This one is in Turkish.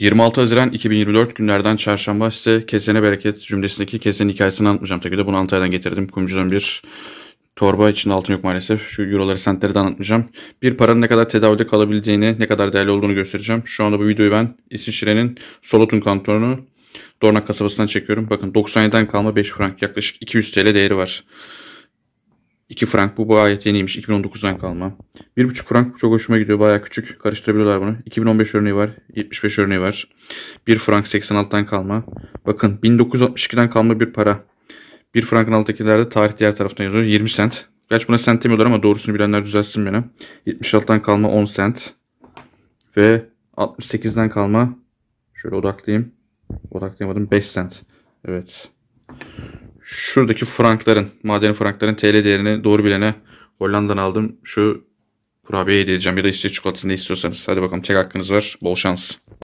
26 Haziran 2024 günlerden çarşamba size kesene bereket cümlesindeki kesenin hikayesini anlatmayacağım. Tabii de bunu Antalya'dan getirdim. Kumcudan bir torba içinde altın yok maalesef. Şu euroları sentleri de anlatmayacağım. Bir paranın ne kadar tedavide kalabileceğini, ne kadar değerli olduğunu göstereceğim. Şu anda bu videoyu ben İsviçre'nin Solotun kantonu Dornak kasabasından çekiyorum. Bakın 97'den kalma 5 frank yaklaşık 200 TL değeri var. 2 frank bu gayet yeniymiş. 2019'dan kalma. 1,5 frank çok hoşuma gidiyor. Baya küçük. Karıştırabiliyorlar bunu. 2015 örneği var. 75 örneği var. 1 frank 86'dan kalma. Bakın 1962'den kalma bir para. 1 frankın altındakilerde tarih diğer taraftan yazıyor. 20 sent. Gerçi buna sent demiyorlar ama doğrusunu bilenler düzelsin beni. 76'dan kalma 10 sent. Ve 68'den kalma. Şöyle odaklayayım. Odaklayamadım. 5 sent. Evet şuradaki frankların, madeni frankların TL değerini doğru bilene Hollanda'dan aldım. Şu kurabiye hediye edeceğim ya da işte çikolatasını istiyorsanız. Hadi bakalım tek hakkınız var. Bol şans.